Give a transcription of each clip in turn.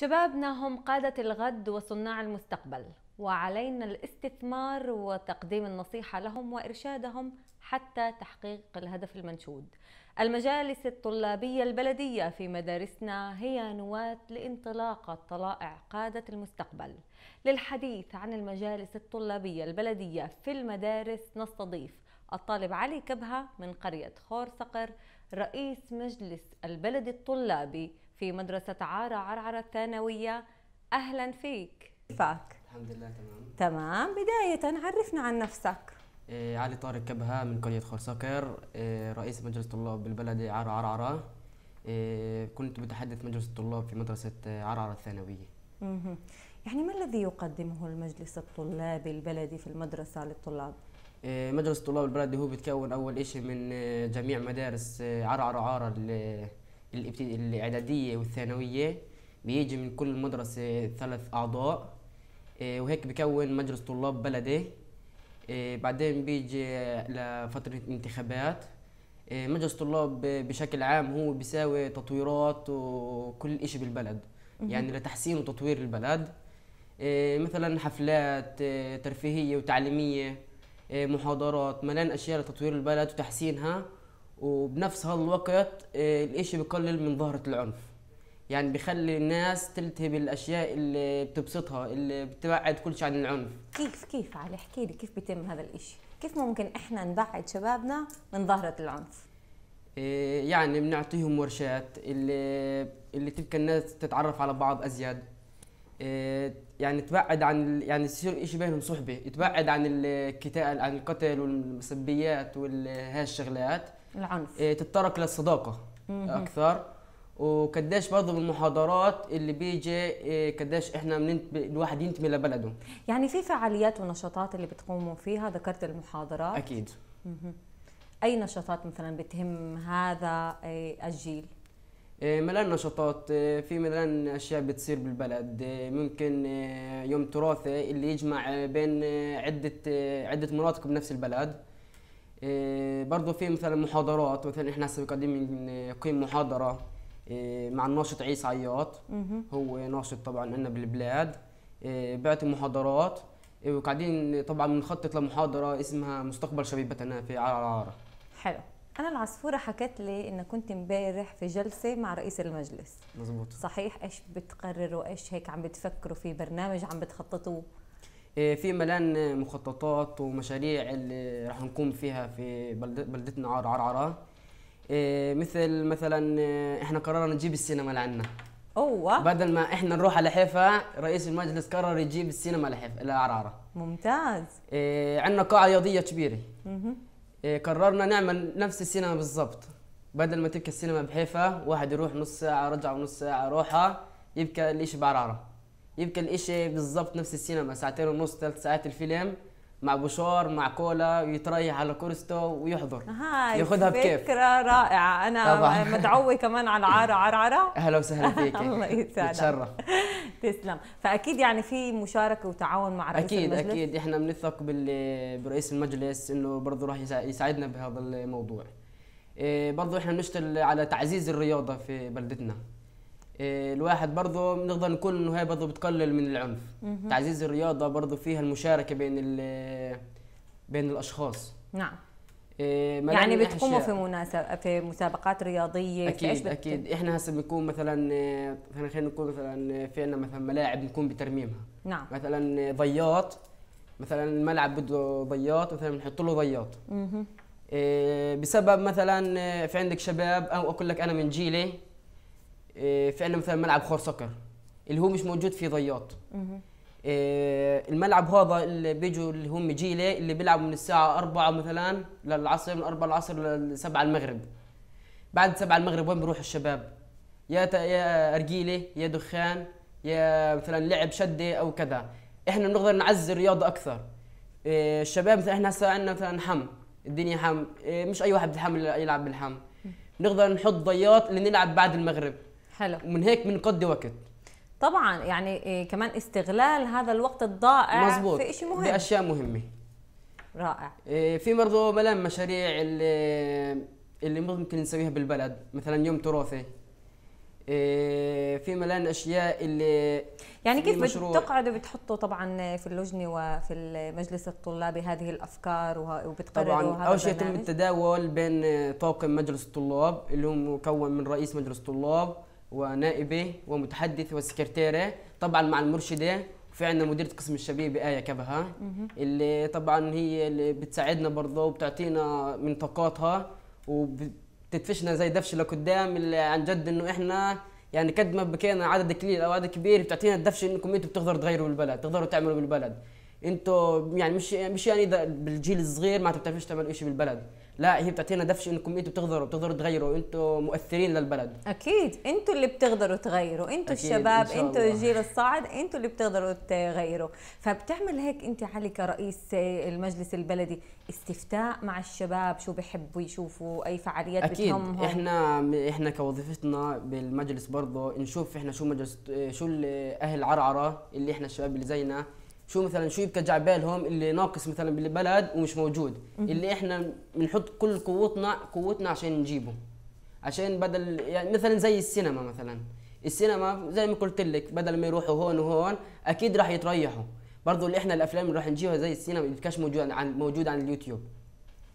شبابنا هم قادة الغد وصناع المستقبل وعلينا الاستثمار وتقديم النصيحة لهم وإرشادهم حتى تحقيق الهدف المنشود المجالس الطلابية البلدية في مدارسنا هي نواة لانطلاقة طلائع قادة المستقبل للحديث عن المجالس الطلابية البلدية في المدارس نستضيف الطالب علي كبهة من قرية خور صقر رئيس مجلس البلد الطلابي في مدرسة عارة عرعرة الثانوية أهلا فيك كيفك؟ الحمد لله تمام تمام بداية عرفنا عن نفسك إيه علي طارق كبهة من كلية خرسكر إيه رئيس مجلس طلاب بالبلدي عارة عرعرة إيه كنت متحدث مجلس الطلاب في مدرسة عرعرة الثانوية يعني ما الذي يقدمه المجلس الطلابي البلدي في المدرسة للطلاب؟ إيه، مجلس طلاب البلد هو بيتكون أول شيء من إيه، جميع مدارس إيه، عرعر عارة الاعداديه والثانويه بيجي من كل مدرسه ثلاث اعضاء آه، وهيك بكون مجلس طلاب بلدي آه، بعدين بيجي لفتره انتخابات آه، مجلس طلاب بشكل عام هو بيساوي تطويرات وكل إشي بالبلد يعني لتحسين وتطوير البلد مثلا حفلات ترفيهيه وتعليميه محاضرات ملان اشياء لتطوير البلد وتحسينها وبنفس هالوقت آه، الاشي بقلل من ظاهرة العنف يعني بخلي الناس تلتهي بالاشياء اللي بتبسطها اللي بتبعد كل شيء عن العنف كيف كيف علي احكي لي كيف بيتم هذا الاشي كيف ممكن احنا نبعد شبابنا من ظاهرة العنف آه، يعني بنعطيهم ورشات اللي اللي تبقى الناس تتعرف على بعض ازيد آه، يعني تبعد عن يعني يصير شيء بينهم صحبه تبعد عن القتال عن القتل والمسبيات وهالشغلات العنف إيه، تتطرق للصداقه اكثر وقديش برضه بالمحاضرات اللي بيجي قديش إيه، احنا الواحد ينتمي لبلده يعني في فعاليات ونشاطات اللي بتقوموا فيها ذكرت المحاضرات اكيد اي نشاطات مثلا بتهم هذا إيه، الجيل ملان نشاطات في ملان اشياء بتصير بالبلد ممكن يوم تراثي اللي يجمع بين عده عده مناطق بنفس البلد إيه، برضه في مثلا محاضرات مثلا احنا هسه مقدمين قيم محاضره إيه، مع الناشط عيسى عياط هو ناشط طبعا عندنا بالبلاد إيه، بعت محاضرات وقاعدين طبعا بنخطط لمحاضره اسمها مستقبل شبيبتنا في عرعره حلو انا العصفوره حكت لي انك كنت امبارح في جلسه مع رئيس المجلس مظبوط صحيح ايش بتقرروا ايش هيك عم بتفكروا في برنامج عم بتخططوه إيه، في ملان مخططات ومشاريع اللي راح نقوم فيها في بلدتنا عرعرة إيه، مثل مثلا إيه، احنا قررنا نجيب السينما لعنا اوه بدل ما احنا نروح على حيفا رئيس المجلس قرر يجيب السينما لحيفا لعرعرة ممتاز إيه عندنا قاعة رياضية كبيرة إيه قررنا نعمل نفس السينما بالضبط بدل ما تبكى السينما بحيفا واحد يروح نص ساعة رجع ونص ساعة روحة يبكى الاشي بعرعرة يبقى الاشي بالضبط نفس السينما ساعتين ونص ثلاث ساعات الفيلم مع بشار مع كولا يتريح على كرسته ويحضر هاي ياخذها بكيف فكره رائعه انا مدعوه كمان على عارة عرعره اهلا وسهلا فيك الله يسعدك تشرف تسلم فاكيد يعني في مشاركه وتعاون مع رئيس اكيد المجلس. اكيد احنا بنثق برئيس المجلس انه برضه راح يساعدنا بهذا الموضوع إيه، برضه احنا بنشتغل على تعزيز الرياضه في بلدتنا إيه، الواحد برضه نقدر نقول انه هي برضه بتقلل من العنف تعزيز الرياضه برضه فيها المشاركه بين بين الاشخاص نعم إيه، يعني بتقوموا في مناسبة في مسابقات رياضيه اكيد في اكيد احنا هسه بنكون مثلا خلينا نقول مثلا في عندنا مثلا ملاعب بنكون بترميمها نعم مثلا ضياط مثلا الملعب بده ضياط مثلا بنحط له ضياط إيه، بسبب مثلا في عندك شباب او اقول لك انا من جيلي آه، في عندنا مثلا ملعب خور سكر اللي هو مش موجود في ضياط آه، الملعب هذا اللي بيجوا اللي هم جيله اللي بيلعبوا من الساعه 4 مثلا للعصر من 4 العصر ل 7 المغرب بعد 7 المغرب وين بيروح الشباب يا يا ارجيله يا دخان يا مثلا لعب شده او كذا احنا بنقدر نعزز الرياضه اكثر آه، الشباب مثلا احنا هسه عندنا مثلا حم الدنيا حم مش اي واحد بده يلعب بالحم نقدر نحط ضياط اللي نلعب بعد المغرب حلو ومن هيك بنقضي وقت طبعا يعني إيه، كمان استغلال هذا الوقت الضائع مزبوط. في شيء مهم باشياء مهمه رائع إيه، في برضه ملام مشاريع اللي اللي ممكن نسويها بالبلد مثلا يوم تراثي إيه، في ملان اشياء اللي يعني كيف بتقعدوا بتحطوا طبعا في اللجنه وفي المجلس الطلابي هذه الافكار وبتقرروا طبعا اول شيء يتم التداول بين طاقم مجلس الطلاب اللي هو مكون من رئيس مجلس الطلاب ونائبه ومتحدث وسكرتيره طبعا مع المرشده في عندنا مديرة قسم الشبيب آية كبها اللي طبعا هي اللي بتساعدنا برضه وبتعطينا من طاقاتها وبتدفشنا زي دفش لقدام اللي عن جد انه احنا يعني قد ما بكينا عدد قليل او عدد كبير بتعطينا الدفش انكم انتم بتقدروا تغيروا بالبلد تقدروا تعملوا بالبلد انتم يعني مش مش يعني بالجيل الصغير ما بتعرفوش تعملوا شيء بالبلد لا هي بتعطينا دفش انكم انتوا بتقدروا بتقدروا تغيروا انتوا مؤثرين للبلد اكيد انتوا اللي بتقدروا تغيروا انتوا الشباب انتوا الجيل الصاعد انتوا اللي بتقدروا تغيروا فبتعمل هيك انت علي كرئيس المجلس البلدي استفتاء مع الشباب شو بحبوا يشوفوا اي فعاليات أكيد. بتهمهم احنا احنا كوظيفتنا بالمجلس برضه نشوف احنا شو مجلس شو اهل عرعره اللي احنا الشباب اللي زينا شو مثلا شو يبقى جعبالهم اللي ناقص مثلا بالبلد ومش موجود اللي احنا بنحط كل قوتنا قوتنا عشان نجيبه عشان بدل يعني مثلا زي السينما مثلا السينما زي ما قلت لك بدل ما يروحوا هون وهون اكيد راح يتريحوا برضه اللي احنا الافلام اللي راح نجيبها زي السينما ما بتبقاش موجود عن موجود عن اليوتيوب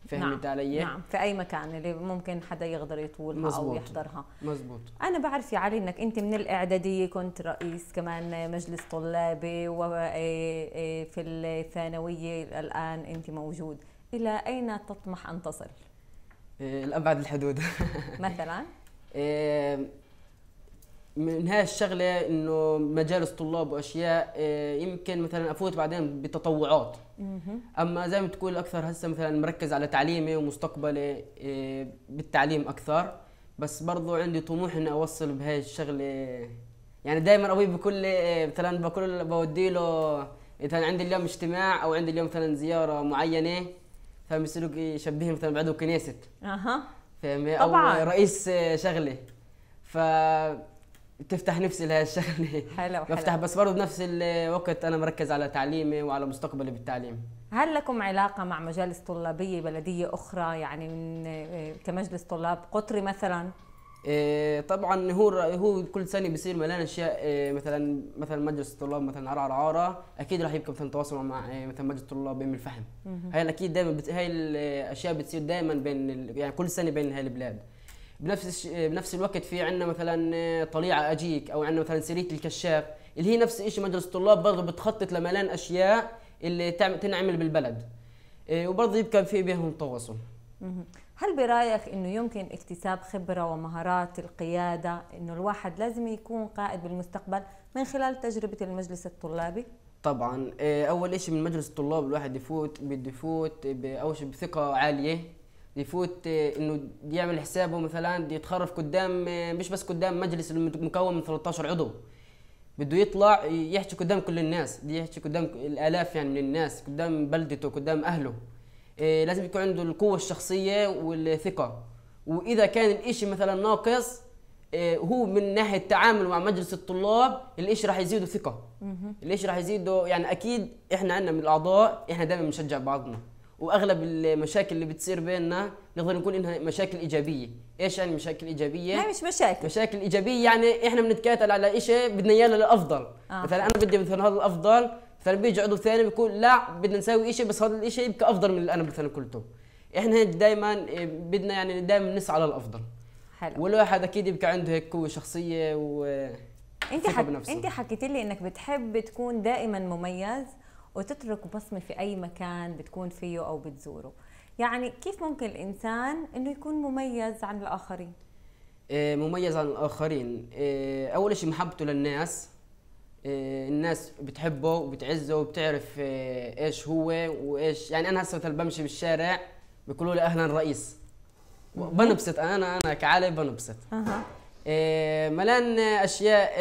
فهمت نعم. علي؟ نعم في اي مكان اللي ممكن حدا يقدر يطولها مزبوط. او يحضرها مزبوط انا بعرف يا علي انك انت من الاعداديه كنت رئيس كمان مجلس طلابي وفي إيه، إيه، الثانويه الان انت موجود الى اين تطمح ان تصل؟ إيه، الابعد الحدود مثلا من هاي الشغله انه مجالس طلاب واشياء آه، يمكن مثلا افوت بعدين بتطوعات اما زي ما تقول اكثر هسه مثلا مركز على تعليمي ومستقبلي آه، بالتعليم اكثر بس برضو عندي طموح اني اوصل بهاي الشغله يعني دائما ابوي بكل آه، مثلا بكل بودي له مثلا عندي اليوم اجتماع او عندي اليوم مثلا زياره معينه فبصيروا يشبهني مثلا بعده كنيسة اها فاهم طبعا او رئيس شغله ف تفتح نفسي لهالشغله حلو بفتح بس برضه بنفس الوقت انا مركز على تعليمي وعلى مستقبلي بالتعليم هل لكم علاقة مع مجالس طلابية بلدية أخرى يعني من آه، كمجلس طلاب قطري مثلا؟ آه، طبعا هو هو كل سنه بيصير ملان اشياء آه، مثلا مثلا مجلس الطلاب مثلا عرعر عاره اكيد راح يبقى مثلا تواصل مع مثلا مجلس الطلاب بين الفحم هاي اكيد دائما هاي الاشياء بتصير دائما بين يعني كل سنه بين هاي البلاد بنفس بنفس الوقت في عندنا مثلا آه، طليعه اجيك او عندنا مثلا سريه الكشاف اللي هي نفس الشيء مجلس الطلاب برضه بتخطط لملان اشياء اللي تعمل تنعمل بالبلد آه، وبرضه يبقى في بينهم تواصل هل برايك انه يمكن اكتساب خبره ومهارات القياده انه الواحد لازم يكون قائد بالمستقبل من خلال تجربه المجلس الطلابي طبعا آه، اول شيء من مجلس الطلاب الواحد يفوت بده يفوت اول شيء بثقه عاليه يفوت آه، انه يعمل حسابه مثلا يتخرف قدام آه، مش بس قدام مجلس المكون من 13 عضو بده يطلع يحكي قدام كل الناس بده يحكي قدام الالاف يعني من الناس قدام بلدته قدام اهله آه، لازم يكون عنده القوه الشخصيه والثقه واذا كان الاشي مثلا ناقص هو من ناحيه التعامل مع مجلس الطلاب الاشي راح يزيده ثقه الاشي راح يزيده يعني اكيد احنا عندنا من الاعضاء احنا دائما بنشجع بعضنا واغلب المشاكل اللي بتصير بيننا نقدر نقول انها مشاكل ايجابيه ايش يعني مشاكل ايجابيه هاي مش مشاكل مشاكل ايجابيه يعني احنا بنتكاتل على شيء بدنا اياه للافضل آه. مثلا انا بدي مثلا هذا الافضل مثلا بيجي عضو ثاني بيقول لا بدنا نسوي شيء بس هذا الشيء يبقى افضل من اللي انا مثلا قلته احنا هيك دائما إيه، بدنا يعني دائما نسعى للافضل حلو والواحد اكيد يبقى عنده هيك قوه شخصيه و انت حك... انت حكيت لي انك بتحب تكون دائما مميز وتترك بصمة في أي مكان بتكون فيه أو بتزوره يعني كيف ممكن الإنسان أنه يكون مميز عن الآخرين؟ إيه، مميز عن الآخرين إيه، أول شيء محبته للناس إيه، الناس بتحبه وبتعزه وبتعرف ايش هو وايش يعني انا هسه مثلا بمشي بالشارع بيقولوا لي اهلا رئيس بنبسط انا انا كعالي بنبسط أه. ملان اشياء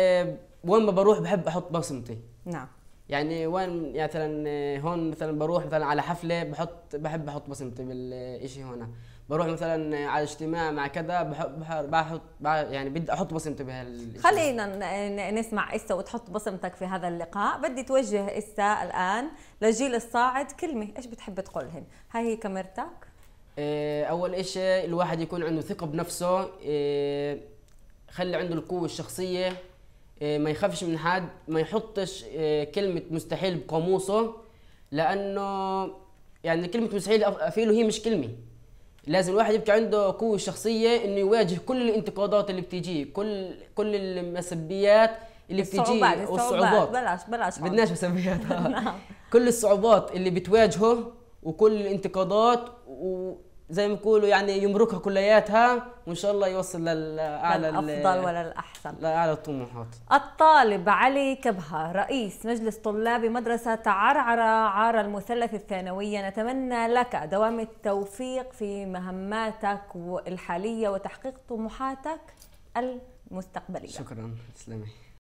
وين ما بروح بحب احط بصمتي نعم يعني وين مثلا هون مثلا بروح مثلا على حفله بحط بحب احط بصمتي بالشيء هنا بروح مثلا على اجتماع مع كذا بحط بحط يعني بدي احط بصمتي بهال خلينا نسمع اسا وتحط بصمتك في هذا اللقاء بدي توجه اسا الان للجيل الصاعد كلمه ايش بتحب تقولهم هاي هي كاميرتك إيه، اول شيء الواحد يكون عنده ثقه بنفسه إيه، خلي عنده القوه الشخصيه آه، ما يخافش من حد ما يحطش آه، كلمه مستحيل بقاموسه لانه يعني كلمه مستحيل افيله هي مش كلمه لازم الواحد يبقى عنده قوه شخصيه انه يواجه كل الانتقادات اللي بتيجي كل كل المسبيات اللي بتيجيه والصعوبات بلاش بلاش بدناش مسبيات آه. نعم. كل الصعوبات اللي بتواجهه وكل الانتقادات و زي ما يقولوا يعني يمركها كلياتها وان شاء الله يوصل للاعلى الافضل ولا الاحسن لاعلى الطموحات الطالب علي كبهه رئيس مجلس طلاب مدرسه عرعره عار المثلث الثانويه نتمنى لك دوام التوفيق في مهماتك الحاليه وتحقيق طموحاتك المستقبليه شكرا تسلمي